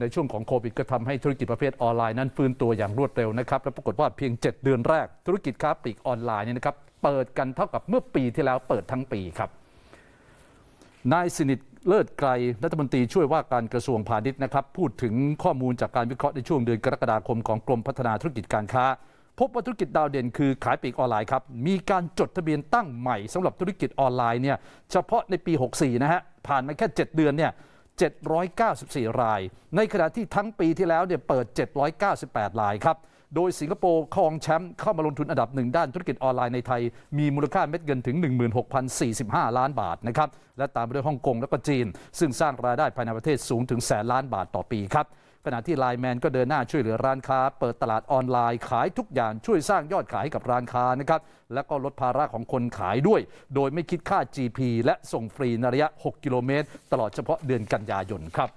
ในช่วงของโควิดก็ทำให้ธุรกิจประเภทออนไลน์นั้นฟื้นตัวอย่างรวดเร็วนะครับ และปรากฏว่าเพียง 7 เดือนแรกธุรกิจค้าปลีกออนไลน์เนี่ยนะครับเปิดกันเท่ากับเมื่อปีที่แล้วเปิดทั้งปีครับนายสนิทเลิศไกลรัฐมนตรีช่วยว่าการกระทรวงพาณิชย์นะครับพูดถึงข้อมูลจากการวิเคราะห์ในช่วงเดือนกรกฎาคมของกรมพัฒนาธุรกิจการค้าพบว่าธุรกิจดาวเด่นคือขายปลีกออนไลน์ครับมีการจดทะเบียนตั้งใหม่สำหรับธุรกิจออนไลน์เนี่ยเฉพาะในปี 64นะฮะผ่านมาแค่ 7 เดือนเนี่ย794 ราย ในขณะที่ทั้งปีที่แล้วเนี่ยเปิด 798รายครับ โดยสิงคโปร์ครองแชมป์เข้ามาลงทุนอันดับหนึ่งด้านธุรกิจออนไลน์ในไทย มีมูลค่าเม็ดเงินถึง 16,045 ล้านบาทนะครับ และตามไปด้วยฮ่องกงและก็จีน ซึ่งสร้างรายได้ภายในประเทศสูงถึงแสนล้านบาทต่อปีครับขณะที่ไลน์แมนก็เดินหน้าช่วยเหลือร้านค้าเปิดตลาดออนไลน์ขายทุกอย่างช่วยสร้างยอดขายกับร้านค้านะครับ แล้วก็ลดภาระของคนขายด้วย โดยไม่คิดค่า GP และส่งฟรีในระยะ 6 กิโลเมตร ตลอดเฉพาะเดือนกันยายนครับ